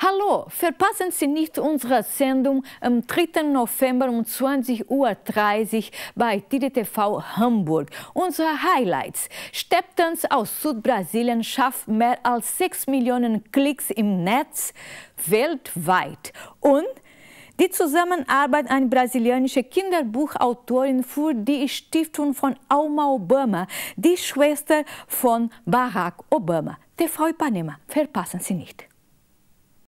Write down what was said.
Hallo, verpassen Sie nicht unsere Sendung am 3. November um 20.30 Uhr bei TDTV Hamburg. Unsere Highlights. Steptons aus Südbrasilien schafft mehr als 6 Millionen Klicks im Netz weltweit. Und die Zusammenarbeit einer brasilianischen Kinderbuchautorin für die Stiftung von Alma Obama, die Schwester von Barack Obama. TV Ipanema, verpassen Sie nicht.